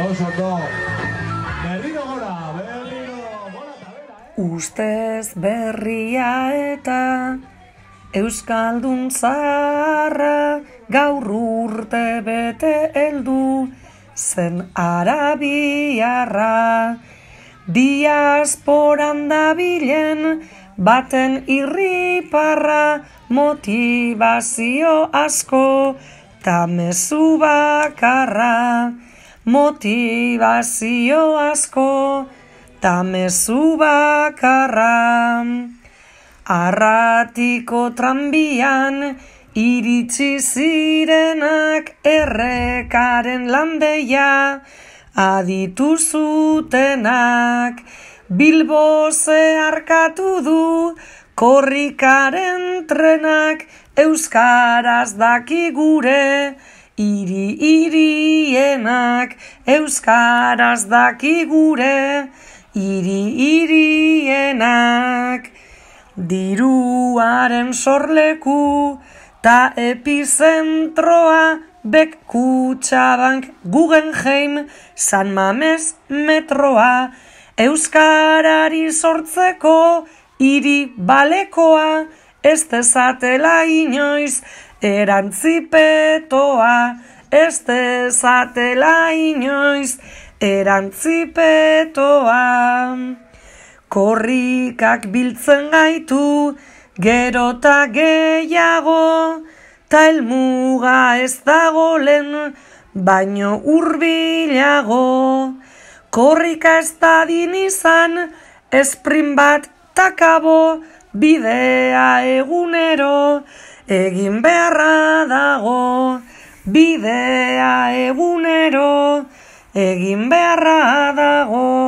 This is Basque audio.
oso Berriro gora, berriro eh? Ustez berria eta Euskaldun zaharra gaur urte bete heldu zen arabiarra. Diasporan dabilen baten irriparra motivazio asko, Eta bakarra, motivazio asko, eta mesu bakarra. Arratiko tranbian, iritsi zirenak errekaren landeia, aditu zutenak, bilbo zeharkatu du, Korrikaren trenak euskaraz daki gure, iri irienak euskaraz daki gure, iri irienak diruaren sorleku ta epizentroa bek Guggenheim San Mames metroa euskarari sortzeko iri balekoa, ez dezatela inoiz, erantzipetoa, ez dezatela inoiz, erantzipetoa. Korrikak biltzen gaitu, gerota gehiago, ta elmuga ez dago lehen, baino urbilago. Korrika ez da din izan, esprin bat takabo bidea egunero egin beharra dago bidea egunero egin beharra dago